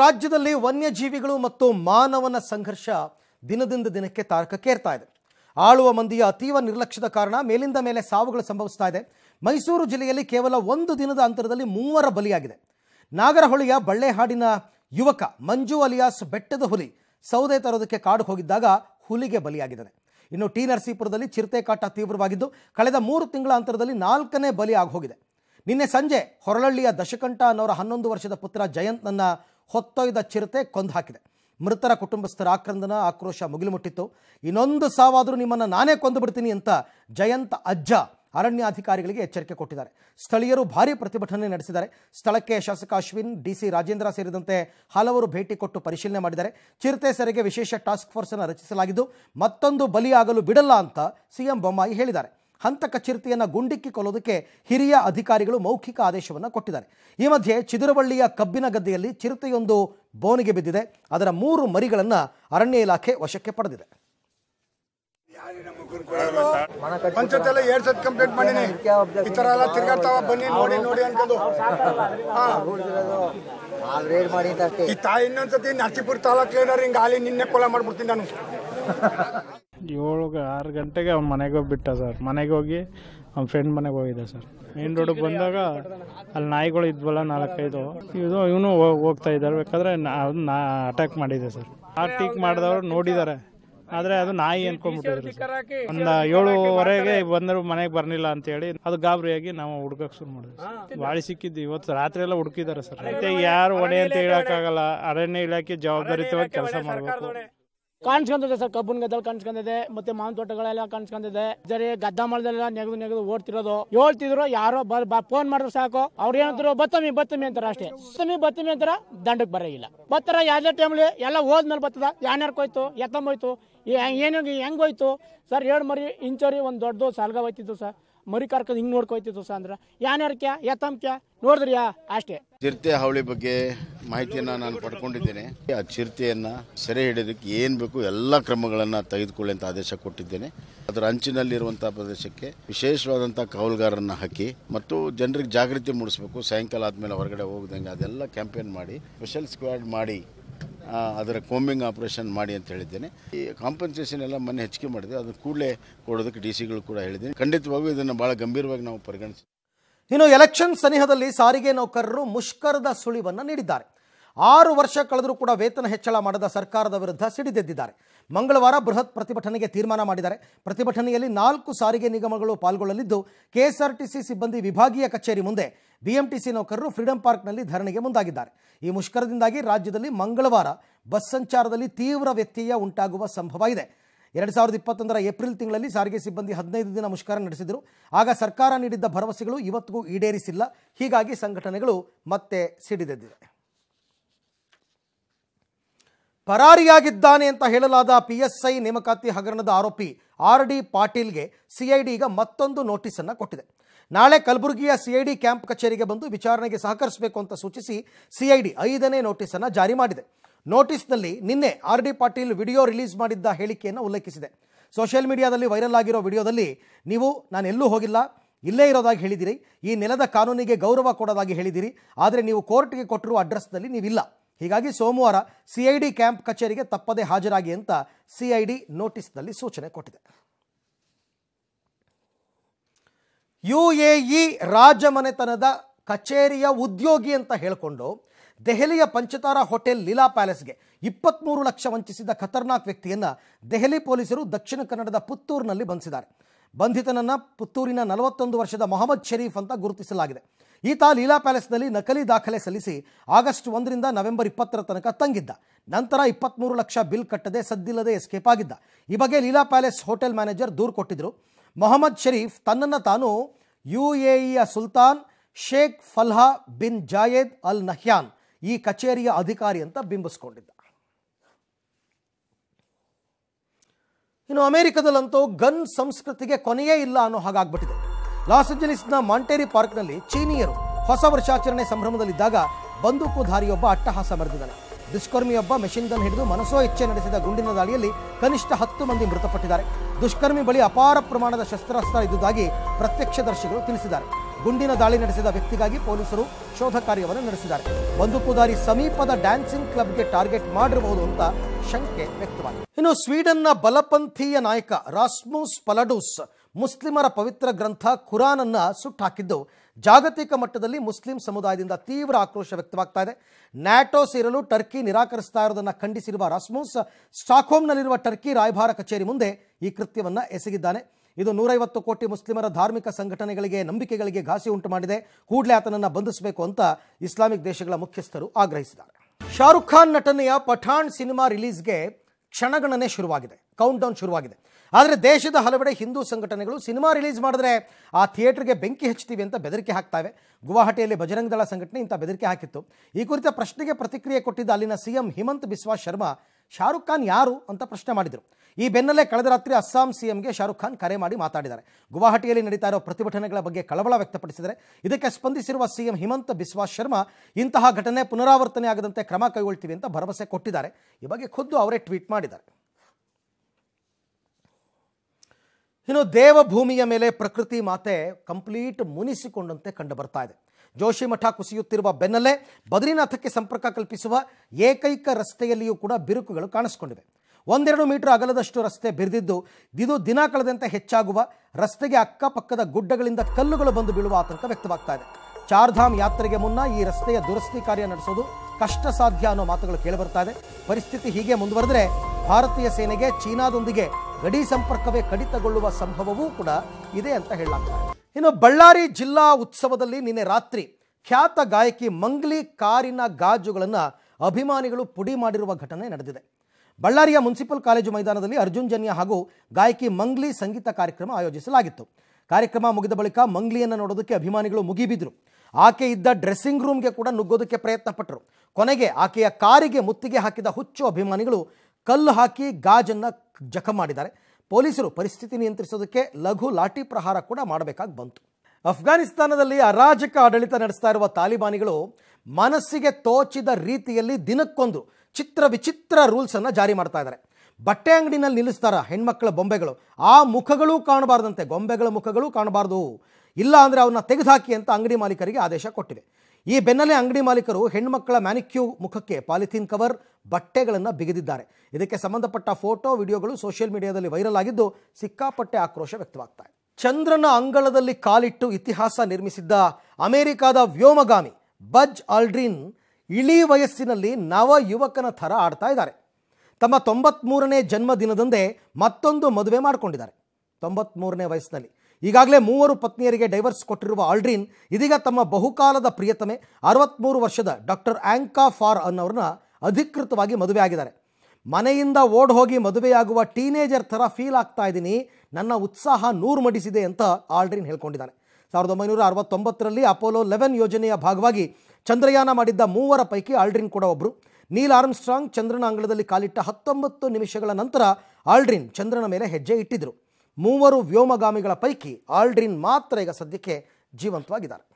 ರಾಜ್ಯದಲ್ಲಿ ವನ್ಯಜೀವಿಗಳು ಮತ್ತು ಮಾನವನ ಸಂಘರ್ಷ ದಿನದಿಂದ ದಿನಕ್ಕೆ ತಾರಕಕ್ಕೇರ್ತಾ ಇದೆ ಆಳುವ ಮಂದಿಯ ಅತೀವ ನಿರ್ಲಕ್ಷ್ಯದ ಕಾರಣ ಮೇಲಿಂದ ಮೇಲೆ ಸಾವುಗಳು ಸಂಭವಿಸ್ತಾ ಇದೆ ಮೈಸೂರು ಜಿಲ್ಲೆಯಲ್ಲಿ ಕೇವಲ ಒಂದು ದಿನದ ಅಂತರದಲ್ಲಿ ಮೂವರ ಬಲಿಯಾಗಿದೆ ನಾಗರಹೊಳಿಯ ಬಳ್ಳೆಹಾಡಿನ ಯುವಕ ಮಂಜು ಅಲಿಯಾಸ್ ಬೆಟ್ಟದ ಹುಲಿ ಸೌದೆ ತರೋದಕ್ಕೆ ಕಾಡು ಹೋಗಿದ್ದಾಗ ಹುಲಿಗೆ ಬಲಿಯಾಗಿದ್ದಾನೆ ಇನ್ನು ಟಿ ನರಸೀಪುರದಲ್ಲಿ ಚಿರತೆ ಕಾಟ ತೀವ್ರವಾಗಿದ್ದು ಕಳೆದ ಮೂರು ತಿಂಗಳ ಅಂತರದಲ್ಲಿ ನಾಲ್ಕನೇ ಬಲಿ ಆಗೋಗಿದೆ ನಿನ್ನೆ ಸಂಜೆ ಹೊರಳಳ್ಳಿಯ ದಶಕಂಠ ಅನ್ನೋರ ಹನ್ನೊಂದು ವರ್ಷದ ಪುತ್ರ ನನ್ನ ಹೊತ್ತೊಯ್ದ ಚಿರತೆ ಕೊಂದು ಹಾಕಿದೆ ಮೃತರ ಕುಟುಂಬಸ್ಥರ ಆಕ್ರಂದನ ಆಕ್ರೋಶ ಮುಗಿಲು ಮುಟ್ಟಿತ್ತು ಇನ್ನೊಂದು ಸಾವಾದರೂ ನಿಮ್ಮನ್ನು ನಾನೇ ಕೊಂದು ಬಿಡ್ತೀನಿ ಅಂತ ಜಯಂತ ಅಜ್ಜ ಅರಣ್ಯಾಧಿಕಾರಿಗಳಿಗೆ ಎಚ್ಚರಿಕೆ ಕೊಟ್ಟಿದ್ದಾರೆ ಸ್ಥಳೀಯರು ಭಾರೀ ಪ್ರತಿಭಟನೆ ನಡೆಸಿದ್ದಾರೆ ಸ್ಥಳಕ್ಕೆ ಶಾಸಕ ಅಶ್ವಿನ್ ಡಿಸಿ ರಾಜೇಂದ್ರ ಸೇರಿದಂತೆ ಹಲವರು ಭೇಟಿ ಕೊಟ್ಟು ಪರಿಶೀಲನೆ ಮಾಡಿದ್ದಾರೆ ಚಿರತೆ ಸೆರೆಗೆ ವಿಶೇಷ ಟಾಸ್ಕ್ ಫೋರ್ಸ್ ಅನ್ನು ರಚಿಸಲಾಗಿದ್ದು ಮತ್ತೊಂದು ಬಲಿಯಾಗಲು ಬಿಡಲ್ಲ ಅಂತ ಸಿಎಂ ಬೊಮ್ಮಾಯಿ ಹೇಳಿದ್ದಾರೆ ಹಂತ ಚಿರತೆಯನ್ನು ಗುಂಡಿಕ್ಕಿ ಕೊಲ್ಲೋದಕ್ಕೆ ಹಿರಿಯ ಅಧಿಕಾರಿಗಳು ಮೌಖಿಕ ಆದೇಶವನ್ನು ಕೊಟ್ಟಿದ್ದಾರೆ ಈ ಮಧ್ಯೆ ಚಿದುರವಳ್ಳಿಯ ಕಬ್ಬಿನ ಗದ್ದೆಯಲ್ಲಿ ಚಿರತೆಯೊಂದು ಬೋನಿಗೆ ಬಿದ್ದಿದೆ ಅದರ ಮೂರು ಮರಿಗಳನ್ನು ಅರಣ್ಯ ಇಲಾಖೆ ವಶಕ್ಕೆ ಪಡೆದಿದೆ ಎರಡ್ ಕಂಪ್ಲೇಂಟ್ ಈ ಎಲ್ಲ ಬನ್ನಿ ನೋಡಿ ನೋಡಿ ಅನ್ಕೊಂಡು ಈ ತಾಯಿ ಇನ್ನೊಂದ್ಸತಿ ನರಸೀಪುರ ತಾಲೂಕ್ ಕ್ಲೀನರ್ ಹಿಂಗ ನಿನ್ನೆ ಕೊಲ ಮಾಡ್ಬಿಡ್ತೀನಿ ನಾನು ಏಳು ಆರು ಗಂಟೆಗೆ ಅವ್ನ ಮನೆಗೆ ಹೋಗಿಬಿಟ್ಟ ಸರ್ ಮನೆಗೆ ಹೋಗಿ ಅವ್ನ ಫ್ರೆಂಡ್ ಮನೆಗೆ ಹೋಗಿದ್ದೆ ಸರ್ ಮೇನ್ ರೋಡಿಗೆ ಬಂದಾಗ ಅಲ್ಲಿ ನಾಯಿಗಳು ಇದ್ವಲ್ಲ ನಾಲ್ಕೈದು ಇದು ಇವನು ಹೋಗ್ತಾ ಇದ್ದಾರೆ ಬೇಕಾದ್ರೆ ನಾ ಅಟ್ಯಾಕ್ ಮಾಡಿದೆ ಸರ್ ಟೀಕ್ ಮಾಡಿದವರು ನೋಡಿದ್ದಾರೆ ಆದರೆ ಅದು ನಾಯಿ ಅನ್ಕೊಂಡ್ಬಿಟ್ಟಿದ್ರು ಒಂದು ಏಳುವರೆಗೆ ಬಂದರೂ ಮನೆಗೆ ಬರಲಿಲ್ಲ ಅಂತೇಳಿ ಅದು ಗಾಬರಿಯಾಗಿ ನಾವು ಹುಡ್ಕಕ್ಕೆ ಶುರು ಮಾಡಿದ್ವಿ ಬಾಳಿ ಸಿಕ್ಕಿದ್ವಿ ಇವತ್ತು ರಾತ್ರಿ ಎಲ್ಲ ಹುಡುಕಿದ್ದಾರೆ ಸರ್ ಯಾರು ಹೊಣೆ ಅಂತ ಹೇಳೋಕ್ಕಾಗಲ್ಲ ಅರಣ್ಯ ಇಲಾಖೆ ಜವಾಬ್ದಾರಿತವಾಗಿ ಕೆಲಸ ಮಾಡಬೇಕು ಕಾಣಿಸ್ಕೊಂಡಿದೆ ಸರ್ ಕಬ್ಬನ್ ಗದ್ದಲ್ಲಿ ಕಾಣಿಸ್ಕೊಂಡಿದೆ ಮತ್ತೆ ಮಾವಿನ ತೋಟಗಳೆಲ್ಲ ಕಾಣಿಸ್ಕೊಂಡಿದೆ ಜರಿ ಗದ್ದ ಮಳದಲ್ಲೆಲ್ಲ ನೆಗದು ನೆಗೆದು ಓಡ್ತಿರೋದು ಹೇಳ್ತಿದ್ರು ಯಾರೋ ಫೋನ್ ಮಾಡಿದ್ರು ಸಾಕು ಅವ್ರು ಏನಂದ್ರು ಬತ್ತಮಿ ಬತ್ತಮಿ ಅಂತಾರ ಅಷ್ಟೇ ಬತ್ತಮಿ ಬತ್ತಮಿ ಅಂತಾರ ದಂಡಕ್ಕೆ ಬರೋಗಿಲ್ಲ ಬತ್ತರ ಯಾವ್ದೇ ಟೈಮ್ಲಿ ಎಲ್ಲ ಹೋದ್ಮೇಲೆ ಬರ್ತದ ಯಾನ್ಯಾರ್ ಹೋಯ್ತು ಎತ್ತಂಬೋಯ್ತು ಏನು ಹೋಯ್ತು ಸರ್ ಎರಡು ಮರಿ ಇಂಚರಿ ಒಂದು ದೊಡ್ಡದು ಸಾಲ್ಗ ಹೋಯ್ತಿತ್ತು ಸರ್ ಮರಿ ಕರ್ಕೊಂಡು ಹಿಂಗೆ ನೋಡ್ಕೊಯ್ತಿತ್ತು ಸರ್ ಅಂದ್ರೆ ಕ್ಯಾ ನೋಡಿದ್ರಿ ಯಾ ಅಷ್ಟೇ ಚಿರತೆ ಹಾವಳಿ ಬಗ್ಗೆ ಮಾಹಿತಿಯನ್ನು ನಾನು ಪಡ್ಕೊಂಡಿದ್ದೇನೆ ಆ ಚಿರತೆಯನ್ನು ಸೆರೆ ಹಿಡಿಯೋದಕ್ಕೆ ಏನು ಬೇಕು ಎಲ್ಲ ಕ್ರಮಗಳನ್ನು ತೆಗೆದುಕೊಳ್ಳಿ ಅಂತ ಆದೇಶ ಕೊಟ್ಟಿದ್ದೇನೆ ಅದರ ಅಂಚಿನಲ್ಲಿರುವಂಥ ಪ್ರದೇಶಕ್ಕೆ ವಿಶೇಷವಾದಂಥ ಕಾವಲುಗಾರರನ್ನು ಹಾಕಿ ಮತ್ತು ಜನರಿಗೆ ಜಾಗೃತಿ ಮೂಡಿಸಬೇಕು ಸಾಯಂಕಾಲ ಆದಮೇಲೆ ಹೊರಗಡೆ ಹೋಗ್ದಂಗೆ ಅದೆಲ್ಲ ಕ್ಯಾಂಪೇನ್ ಮಾಡಿ ಸ್ಪೆಷಲ್ ಸ್ಕ್ವಾಡ್ ಮಾಡಿ ಅದರ ಕೋಮಿಂಗ್ ಆಪರೇಷನ್ ಮಾಡಿ ಅಂತ ಹೇಳಿದ್ದೇನೆ ಈ ಕಾಂಪನ್ಸೇಷನ್ ಎಲ್ಲ ಮೊನ್ನೆ ಹೆಚ್ಚಿಗೆ ಮಾಡಿದೆ ಅದನ್ನು ಕೂಡಲೇ ಕೊಡೋದಕ್ಕೆ ಡಿ ಸಿಗಳು ಕೂಡ ಹೇಳಿದ್ದೀನಿ ಖಂಡಿತವಾಗೂ ಇದನ್ನು ಭಾಳ ಗಂಭೀರವಾಗಿ ನಾವು ಪರಿಗಣಿಸಿ ಇನ್ನು ಎಲೆಕ್ಷನ್ ಸನಿಹದಲ್ಲಿ ಸಾರಿಗೆ ನೌಕರರು ಮುಷ್ಕರದ ಸುಳಿವನ್ನು ನೀಡಿದ್ದಾರೆ ಆರು ವರ್ಷ ಕಳೆದರೂ ಕೂಡ ವೇತನ ಹೆಚ್ಚಳ ಮಾಡದ ಸರ್ಕಾರದ ವಿರುದ್ಧ ಸಿಡಿದೆದ್ದಿದ್ದಾರೆ ಮಂಗಳವಾರ ಬೃಹತ್ ಪ್ರತಿಭಟನೆಗೆ ತೀರ್ಮಾನ ಮಾಡಿದ್ದಾರೆ ಪ್ರತಿಭಟನೆಯಲ್ಲಿ ನಾಲ್ಕು ಸಾರಿಗೆ ನಿಗಮಗಳು ಪಾಲ್ಗೊಳ್ಳಲಿದ್ದು ಕೆಎಸ್ಆರ್ಟಿಸಿ ಸಿಬ್ಬಂದಿ ವಿಭಾಗೀಯ ಕಚೇರಿ ಮುಂದೆ ಬಿಎಂಟಿಸಿ ನೌಕರರು ಫ್ರೀಡಂ ಪಾರ್ಕ್ನಲ್ಲಿ ಧರಣಿಗೆ ಮುಂದಾಗಿದ್ದಾರೆ ಈ ಮುಷ್ಕರದಿಂದಾಗಿ ರಾಜ್ಯದಲ್ಲಿ ಮಂಗಳವಾರ ಬಸ್ ಸಂಚಾರದಲ್ಲಿ ತೀವ್ರ ವ್ಯತ್ಯಯ ಉಂಟಾಗುವ ಸಂಭವ ಇದೆ ಎರಡು ಸಾವಿರದ ಇಪ್ಪತ್ತೊಂದರ ಏಪ್ರಿಲ್ ತಿಂಗಳಲ್ಲಿ ಸಾರಿಗೆ ಸಿಬ್ಬಂದಿ ಹದಿನೈದು ದಿನ ಮುಷ್ಕರ ನಡೆಸಿದರು ಆಗ ಸರ್ಕಾರ ನೀಡಿದ್ದ ಭರವಸೆಗಳು ಇವತ್ತಿಗೂ ಈಡೇರಿಸಿಲ್ಲ ಹೀಗಾಗಿ ಸಂಘಟನೆಗಳು ಮತ್ತೆ ಸಿಡಿದೆದ್ದಿವೆ ಪರಾರಿಯಾಗಿದ್ದಾನೆ ಅಂತ ಹೇಳಲಾದ ಪಿ ಎಸ್ ಐ ನೇಮಕಾತಿ ಹಗರಣದ ಆರೋಪಿ ಆರ್ ಡಿ ಪಾಟೀಲ್ಗೆ ಸಿಐಡಿ ಈಗ ಮತ್ತೊಂದು ನೋಟಿಸನ್ನು ಕೊಟ್ಟಿದೆ ನಾಳೆ ಕಲಬುರಗಿಯ ಸಿಐಡಿ ಕ್ಯಾಂಪ್ ಕಚೇರಿಗೆ ಬಂದು ವಿಚಾರಣೆಗೆ ಸಹಕರಿಸಬೇಕು ಅಂತ ಸೂಚಿಸಿ ಸಿಐಡಿ ಐದನೇ ನೋಟಿಸನ್ನು ಜಾರಿ ಮಾಡಿದೆ ನೋಟಿಸ್ನಲ್ಲಿ ನಿನ್ನೆ R D Patil video release ಮಾಡಿದ್ದ ಹೇಳಿಕೆಯನ್ನು ಉಲ್ಲೇಖಿಸಿದೆ ಸೋಷಿಯಲ್ ಮೀಡಿಯಾದಲ್ಲಿ ವೈರಲ್ ಆಗಿರೋ ವಿಡಿಯೋದಲ್ಲಿ ನೀವು ನಾನು ಎಲ್ಲೂ ಹೋಗಿಲ್ಲ ಇಲ್ಲೇ ಇರೋದಾಗಿ ಹೇಳಿದಿರಿ ಈ ನೆಲದ ಕಾನೂನಿಗೆ ಗೌರವ ಕೊಡೋದಾಗಿ ಹೇಳಿದಿರಿ ಆದರೆ ನೀವು ಕೋರ್ಟ್ಗೆ ಕೊಟ್ಟಿರುವ ಅಡ್ರೆಸ್ನಲ್ಲಿ ನೀವಿಲ್ಲ ಹೀಗಾಗಿ ಸೋಮವಾರ ಸಿಐಡಿ ಕ್ಯಾಂಪ್ ಕಚೇರಿಗೆ ತಪ್ಪದೇ ಹಾಜರಾಗಿ ಅಂತ ಸಿಐಡಿ ನೋಟಿಸ್ನಲ್ಲಿ ಸೂಚನೆ ಕೊಟ್ಟಿದೆ ಯುಎಇ ರಾಜಮನೆತನದ ಕಚೇರಿಯ ಉದ್ಯೋಗಿ ಅಂತ ಹೇಳಿಕೊಂಡು ದೆಹಲಿಯ ಪಂಚತಾರ ಹೋಟೆಲ್ ಲೀಲಾ ಪ್ಯಾಲೇಸ್ಗೆ ಇಪ್ಪತ್ತ್ಮೂರು ಲಕ್ಷ ವಂಚಿಸಿದ ಖತರ್ನಾಕ್ ವ್ಯಕ್ತಿಯನ್ನು ದೆಹಲಿ ಪೊಲೀಸರು ದಕ್ಷಿಣ ಕನ್ನಡದ ಪುತ್ತೂರಿನಲ್ಲಿ ಬಂಧಿಸಿದ್ದಾರೆ ಬಂಧಿತನನ್ನು ಪುತ್ತೂರಿನ ನಲವತ್ತೊಂದು ವರ್ಷದ ಮೊಹಮ್ಮದ್ ಶರೀಫ್ ಅಂತ ಗುರುತಿಸಲಾಗಿದೆ ಈತ ಲೀಲಾ ಪ್ಯಾಲೇಸ್ನಲ್ಲಿ ನಕಲಿ ದಾಖಲೆ ಸಲ್ಲಿಸಿ ಆಗಸ್ಟ್ ಒಂದರಿಂದ ನವೆಂಬರ್ ಇಪ್ಪತ್ತರ ತನಕ ತಂಗಿದ್ದ ನಂತರ ಇಪ್ಪತ್ತ್ಮೂರು ಲಕ್ಷ ಬಿಲ್ ಕಟ್ಟದೆ ಸದ್ದಿಲ್ಲದೆ ಎಸ್ಕೇಪ್ ಆಗಿದ್ದ ಈ ಬಗ್ಗೆ ಲೀಲಾ ಪ್ಯಾಲೇಸ್ ಹೋಟೆಲ್ ಮ್ಯಾನೇಜರ್ ದೂರು ಕೊಟ್ಟಿದ್ದರು ಮೊಹಮ್ಮದ್ ಶರೀಫ್ ತನ್ನನ್ನು ತಾನು ಯು ಎ ಇಯ Sultan Sheikh Falah bin Zayed Al Nahyan ಈ ಕಚೇರಿಯ ಅಧಿಕಾರಿ ಅಂತ ಬಿಂಬಿಸ್ಕೊಂಡಿದ್ದ ಇನ್ನು ಅಮೆರಿಕದಲ್ಲಂತೂ ಗನ್ ಸಂಸ್ಕೃತಿಗೆ ಕೊನೆಯೇ ಇಲ್ಲ ಅನ್ನೋ ಹಾಗಾಗ್ಬಿಟ್ಟಿದೆ ಲಾಸ್ ಏಂಜಲೀಸ್ನ ಮಾಂಟೇರಿ ಪಾರ್ಕ್ನಲ್ಲಿ ಚೀನಿಯರು ಹೊಸ ವರ್ಷಾಚರಣೆ ಸಂಭ್ರಮದಲ್ಲಿದ್ದಾಗ ಬಂದೂಕುಧಾರಿಯೊಬ್ಬ ಅಟ್ಟಹಾಸ ಮರೆದಿದ್ದಾನೆ ದುಷ್ಕರ್ಮಿಯೊಬ್ಬ ಮೆಷಿನ್ ಗನ್ ಹಿಡಿದು ಮನಸೋ ಇಚ್ಛೆ ನಡೆಸಿದ ಗುಂಡಿನ ದಾಳಿಯಲ್ಲಿ ಕನಿಷ್ಠ ಹತ್ತು ಮಂದಿ ಮೃತಪಟ್ಟಿದ್ದಾರೆ ದುಷ್ಕರ್ಮಿ ಬಳಿ ಅಪಾರ ಪ್ರಮಾಣದ ಶಸ್ತ್ರಾಸ್ತ್ರ ಇದ್ದುದಾಗಿ ಪ್ರತ್ಯಕ್ಷದರ್ಶಿಗಳು ತಿಳಿಸಿದ್ದಾರೆ ಗುಂಡಿನ ದಾಳಿ ನಡೆಸಿದ ವ್ಯಕ್ತಿಗಾಗಿ ಪೊಲೀಸರು ಶೋಧ ಕಾರ್ಯವನ್ನು ನಡೆಸಿದ್ದಾರೆ ಬಂದೂಕುಧಾರಿ ಸಮೀಪದ ಡ್ಯಾನ್ಸಿಂಗ್ ಕ್ಲಬ್ಗೆ ಟಾರ್ಗೆಟ್ ಮಾಡಿರಬಹುದು ಅಂತ ಶಂಕೆ ವ್ಯಕ್ತವಾಗಿದೆ ಇನ್ನು ಸ್ವೀಡನ್ನ ಬಲಪಂಥೀಯ ನಾಯಕ ರಾಸ್ಮೋಸ್ ಪಲಡೂಸ್ ಮುಸ್ಲಿಮರ ಪವಿತ್ರ ಗ್ರಂಥ ಖುರಾನನ್ನು ಸುಟ್ಟು ಹಾಕಿದ್ದು ಜಾಗತಿಕ ಮಟ್ಟದಲ್ಲಿ ಮುಸ್ಲಿಂ ಸಮುದಾಯದಿಂದ ತೀವ್ರ ಆಕ್ರೋಶ ವ್ಯಕ್ತವಾಗ್ತಾ ಇದೆ ನ್ಯಾಟೋ ಸೇರಲು ಟರ್ಕಿ ನಿರಾಕರಿಸ್ತಾ ಇರೋದನ್ನು ಖಂಡಿಸಿರುವ ರಸ್ಮೋಸ್ ಸ್ಟಾಕ್ಹೋಮ್ನಲ್ಲಿರುವ ಟರ್ಕಿ ರಾಯಭಾರ ಕಚೇರಿ ಮುಂದೆ ಈ ಕೃತ್ಯವನ್ನು ಎಸಗಿದ್ದಾನೆ ಇದು ನೂರೈವತ್ತು ಕೋಟಿ ಮುಸ್ಲಿಮರ ಧಾರ್ಮಿಕ ಸಂಘಟನೆಗಳಿಗೆ ನಂಬಿಕೆಗಳಿಗೆ ಘಾಸಿ ಉಂಟು ಮಾಡಿದೆ ಕೂಡಲೇ ಆತನನ್ನು ಬಂಧಿಸಬೇಕು ಅಂತ ಇಸ್ಲಾಮಿಕ್ ದೇಶಗಳ ಮುಖ್ಯಸ್ಥರು ಆಗ್ರಹಿಸಿದ್ದಾರೆ ಶಾರುಖ್ ಖಾನ್ ನಟನೆಯ ಪಠಾಣ್ ಸಿನಿಮಾ ರಿಲೀಸ್ಗೆ ಕ್ಷಣಗಣನೆ ಶುರುವಾಗಿದೆ ಕೌಂಟ್ ಡೌನ್ ಶುರುವಾಗಿದೆ ಆದರೆ ದೇಶದ ಹಲವೆಡೆ ಹಿಂದೂ ಸಂಘಟನೆಗಳು ಸಿನಿಮಾ ರಿಲೀಸ್ ಮಾಡಿದ್ರೆ ಆ ಥಿಯೇಟರ್ಗೆ ಬೆಂಕಿ ಹಚ್ತೀವಿ ಅಂತ ಬೆದರಿಕೆ ಹಾಕ್ತಾವೆ ಗುವಾಹಟಿಯಲ್ಲಿ ಬಜರಂಗ ದಳ ಸಂಘಟನೆ ಇಂಥ ಬೆದರಿಕೆ ಹಾಕಿತ್ತು ಈ ಕುರಿತ ಪ್ರಶ್ನೆಗೆ ಪ್ರತಿಕ್ರಿಯೆ ಕೊಟ್ಟಿದ್ದ ಅಲ್ಲಿನ ಸಿಎಂ ಹಿಮಂತ್ ಬಿಸ್ವಾ ಶರ್ಮಾ ಶಾರುಖ್ ಖಾನ್ ಯಾರು ಅಂತ ಪ್ರಶ್ನೆ ಮಾಡಿದರು ಈ ಬೆನ್ನಲ್ಲೇ ಕಳೆದ ರಾತ್ರಿ ಅಸ್ಸಾಂ ಸಿಎಂಗೆ ಶಾರುಖ್ ಖಾನ್ ಕರೆ ಮಾಡಿ ಮಾತಾಡಿದ್ದಾರೆ ಗುವಾಹಟಿಯಲ್ಲಿ ನಡೀತಾ ಇರೋ ಪ್ರತಿಭಟನೆಗಳ ಬಗ್ಗೆ ಕಳವಳ ವ್ಯಕ್ತಪಡಿಸಿದರೆ ಇದಕ್ಕೆ ಸ್ಪಂದಿಸಿರುವ ಸಿಎಂ ಹಿಮಂತ ಬಿಸ್ವಾ ಶರ್ಮಾ ಇಂತಹ ಘಟನೆ ಪುನರಾವರ್ತನೆ ಆಗದಂತೆ ಕ್ರಮ ಕೈಗೊಳ್ತೀವಿ ಅಂತ ಭರವಸೆ ಕೊಟ್ಟಿದ್ದಾರೆ ಈ ಬಗ್ಗೆ ಖುದ್ದು ಅವರೇ ಟ್ವೀಟ್ ಮಾಡಿದ್ದಾರೆ ಇನ್ನು ದೇವಭೂಮಿಯ ಮೇಲೆ ಪ್ರಕೃತಿ ಮಾತೆ ಕಂಪ್ಲೀಟ್ ಮುನಿಸಿಕೊಂಡಂತೆ ಕಂಡು ಬರ್ತಾ ಇದೆ ಜೋಶಿ ಮಠ ಕುಸಿಯುತ್ತಿರುವ ಬೆನ್ನಲ್ಲೇ ಬದ್ರಿನಾಥಕ್ಕೆ ಸಂಪರ್ಕ ಕಲ್ಪಿಸುವ ಏಕೈಕ ರಸ್ತೆಯಲ್ಲಿಯೂ ಕೂಡ ಬಿರುಕುಗಳು ಕಾಣಿಸಿಕೊಂಡಿವೆ ಒಂದೆರಡು ಮೀಟರ್ ಅಗಲದಷ್ಟು ರಸ್ತೆ ಬಿರಿದಿದ್ದು ಇದು ದಿನ ಕಳೆದಂತೆ ಹೆಚ್ಚಾಗುವ ರಸ್ತೆಗೆ ಅಕ್ಕಪಕ್ಕದ ಗುಡ್ಡಗಳಿಂದ ಕಲ್ಲುಗಳು ಬಂದು ಬೀಳುವ ಆತಂಕ ವ್ಯಕ್ತವಾಗ್ತಾ ಇದೆ ಚಾರ್ಧಾಮ್ ಯಾತ್ರೆಗೆ ಮುನ್ನ ಈ ರಸ್ತೆಯ ದುರಸ್ತಿ ಕಾರ್ಯ ನಡೆಸೋದು ಕಷ್ಟ ಸಾಧ್ಯ ಅನ್ನೋ ಮಾತುಗಳು ಕೇಳಿಬರ್ತಾ ಇದೆ ಪರಿಸ್ಥಿತಿ ಹೀಗೆ ಮುಂದುವರೆದರೆ ಭಾರತೀಯ ಸೇನೆಗೆ ಚೀನಾದೊಂದಿಗೆ ಗಡಿ ಸಂಪರ್ಕವೇ ಕಡಿತಗೊಳ್ಳುವ ಸಂಭವವೂ ಕೂಡ ಇದೆ ಅಂತ ಹೇಳಲಾಗ್ತಾ ಇದೆ ಇನ್ನು ಬಳ್ಳಾರಿ ಜಿಲ್ಲಾ ಉತ್ಸವದಲ್ಲಿ ನಿನ್ನೆ ರಾತ್ರಿ ಖ್ಯಾತ ಗಾಯಕಿ ಮಂಗ್ಲಿ ಕಾರಿನ ಗಾಜುಗಳನ್ನು ಅಭಿಮಾನಿಗಳು ಪುಡಿ ಮಾಡಿರುವ ಘಟನೆ ನಡೆದಿದೆ ಬಳ್ಳಾರಿಯ ಮುನ್ಸಿಪಲ್ ಕಾಲೇಜು ಮೈದಾನದಲ್ಲಿ ಅರ್ಜುನ್ ಜನ್ಯ ಹಾಗೂ ಗಾಯಕಿ ಮಂಗ್ಲಿ ಸಂಗೀತ ಕಾರ್ಯಕ್ರಮ ಆಯೋಜಿಸಲಾಗಿತ್ತು ಕಾರ್ಯಕ್ರಮ ಮುಗಿದ ಬಳಿಕ ಮಂಗ್ಲಿಯನ್ನು ನೋಡೋದಕ್ಕೆ ಅಭಿಮಾನಿಗಳು ಮುಗಿಬಿದ್ರು ಆಕೆ ಇದ್ದ ಡ್ರೆಸ್ಸಿಂಗ್ ರೂಮ್ಗೆ ಕೂಡ ನುಗ್ಗೋದಕ್ಕೆ ಪಟ್ಟರು ಕೊನೆಗೆ ಆಕೆಯ ಕಾರಿಗೆ ಮುತ್ತಿಗೆ ಹಾಕಿದ ಹುಚ್ಚು ಅಭಿಮಾನಿಗಳು ಕಲ್ಲು ಹಾಕಿ ಗಾಜನ್ನು ಜಖ ಮಾಡಿದ್ದಾರೆ ಪೊಲೀಸರು ಪರಿಸ್ಥಿತಿ ನಿಯಂತ್ರಿಸೋದಕ್ಕೆ ಲಘು ಲಾಠಿ ಪ್ರಹಾರ ಕೂಡ ಮಾಡಬೇಕಾಗಿ ಬಂತು ಅಫ್ಘಾನಿಸ್ತಾನದಲ್ಲಿ ಅರಾಜಕ ಆಡಳಿತ ನಡೆಸ್ತಾ ಇರುವ ತಾಲಿಬಾನಿಗಳು ಮನಸ್ಸಿಗೆ ತೋಚಿದ ರೀತಿಯಲ್ಲಿ ದಿನಕ್ಕೊಂದು ಚಿತ್ರ ವಿಚಿತ್ರ ರೂಲ್ಸನ್ನು ಜಾರಿ ಮಾಡ್ತಾ ಇದ್ದಾರೆ ಬಟ್ಟೆ ಅಂಗಡಿನಲ್ಲಿ ನಿಲ್ಲಿಸ್ತಾರ ಹೆಣ್ಮಕ್ಳ ಬೊಂಬೆಗಳು ಆ ಮುಖಗಳು ಕಾಣಬಾರ್ದಂತೆ ಗೊಂಬೆಗಳ ಮುಖಗಳು ಕಾಣಬಾರ್ದು ಇಲ್ಲ ಅಂದ್ರೆ ಅವನ್ನ ತೆಗೆದುಹಾಕಿ ಅಂತ ಅಂಗಡಿ ಮಾಲೀಕರಿಗೆ ಆದೇಶ ಕೊಟ್ಟಿದೆ ಈ ಬೆನ್ನಲ್ಲೇ ಅಂಗಡಿ ಮಾಲೀಕರು ಹೆಣ್ಮಕ್ಕಳ ಮ್ಯಾನಿಕ್ಯೂ ಮುಖಕ್ಕೆ ಪಾಲಿಥೀನ್ ಕವರ್ ಬಟ್ಟೆಗಳನ್ನು ಬಿಗಿದಿದ್ದಾರೆ ಇದಕ್ಕೆ ಸಂಬಂಧಪಟ್ಟ ಫೋಟೋ ವಿಡಿಯೋಗಳು ಸೋಷಿಯಲ್ ಮೀಡಿಯಾದಲ್ಲಿ ವೈರಲ್ ಆಗಿದ್ದು ಸಿಕ್ಕಾಪಟ್ಟೆ ಆಕ್ರೋಶ ವ್ಯಕ್ತವಾಗ್ತಾ ಇದೆ ಚಂದ್ರನ ಅಂಗಳದಲ್ಲಿ ಕಾಲಿಟ್ಟು ಇತಿಹಾಸ ನಿರ್ಮಿಸಿದ್ದ ಅಮೆರಿಕಾದ ವ್ಯೋಮಗಾಮಿ ಬಜ್ ಆಲ್ಡ್ರಿನ್ ಇಳಿ ವಯಸ್ಸಿನಲ್ಲಿ ನವ ಯುವಕನ ಥರ ಆಡ್ತಾ ಇದ್ದಾರೆ ತಮ್ಮ ತೊಂಬತ್ಮೂರನೇ ಜನ್ಮದಿನದಂದೇ ಮತ್ತೊಂದು ಮದುವೆ ಮಾಡಿಕೊಂಡಿದ್ದಾರೆ ತೊಂಬತ್ಮೂರನೇ ವಯಸ್ಸಿನಲ್ಲಿ ಈಗಾಗಲೇ ಮೂವರು ಪತ್ನಿಯರಿಗೆ ಡೈವರ್ಸ್ ಕೊಟ್ಟಿರುವ ಆಲ್ಡ್ರಿನ್ ಇದೀಗ ತಮ್ಮ ಬಹುಕಾಲದ ಪ್ರಿಯತಮೆ ಅರವತ್ತ್ಮೂರು ವರ್ಷದ ಡಾಕ್ಟರ್ ಆ್ಯಂಕಾ ಫಾರ್ ಅನ್ನೋರನ್ನ ಅಧಿಕೃತವಾಗಿ ಮದುವೆ ಆಗಿದ್ದಾರೆ ಮನೆಯಿಂದ ಓಡ್ ಹೋಗಿ ಮದುವೆಯಾಗುವ ಟೀನೇಜರ್ ಥರ ಫೀಲ್ ಆಗ್ತಾ ಇದ್ದೀನಿ ನನ್ನ ಉತ್ಸಾಹ ನೂರು ಮಡಿಸಿದೆ ಅಂತ ಆಲ್ಡ್ರಿನ್ ಹೇಳ್ಕೊಂಡಿದ್ದಾನೆ ಸಾವಿರದ ಒಂಬೈನೂರ ಅರವತ್ತೊಂಬತ್ತರಲ್ಲಿ ಅಪೋಲೋ ಲೆವೆನ್ ಯೋಜನೆಯ ಭಾಗವಾಗಿ ಚಂದ್ರಯಾನ ಮಾಡಿದ್ದ ಮೂವರ ಪೈಕಿ ಆಲ್ಡ್ರಿನ್ ಕೂಡ ಒಬ್ಬರು ನೀಲ್ ಆರ್ಮ್ಸ್ಟ್ರಾಂಗ್ ಚಂದ್ರನ ಅಂಗಳದಲ್ಲಿ ಕಾಲಿಟ್ಟ ಹತ್ತೊಂಬತ್ತು ನಿಮಿಷಗಳ ನಂತರ ಆಲ್ಡ್ರಿನ್ ಚಂದ್ರನ ಮೇಲೆ ಹೆಜ್ಜೆ ಇಟ್ಟಿದ್ದರು ಮೂವರು ವ್ಯೋಮಗಾಮಿಗಳ ಪೈಕಿ ಆಲ್ಡ್ರಿನ್ ಮಾತ್ರ ಈಗ ಸದ್ಯಕ್ಕೆ ಜೀವಂತವಾಗಿದ್ದಾರೆ